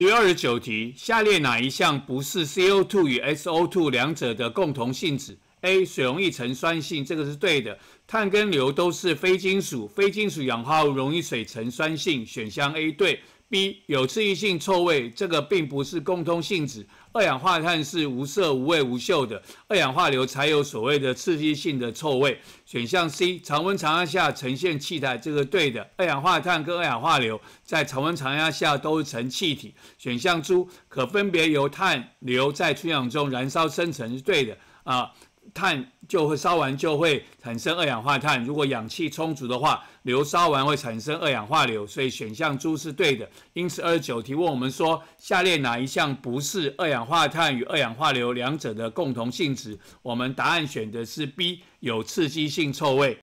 第二十九题，下列哪一项不是 CO2 与 SO2 两者的共同性质？A 水溶液呈酸性，这个是对的。碳跟硫都是非金属，非金属氧化物溶于水呈酸性，选项 A 对。B 有刺激性臭味，这个并不是共通性质。二氧化碳是无色无味无嗅的，二氧化硫才有所谓的刺激性的臭味。选项 C 常温常压下呈现气态，这个对的。二氧化碳跟二氧化硫在常温常压下都呈气体。选项 D，可分别由碳、硫在缺氧中燃烧生成，是对的。啊，碳。就会烧完就会产生二氧化碳。如果氧气充足的话，硫烧完会产生二氧化硫。所以选项猪是对的。因此二九题问我们说，下列哪一项不是二氧化碳与二氧化硫两者的共同性质？我们答案选的是 B，有刺激性臭味。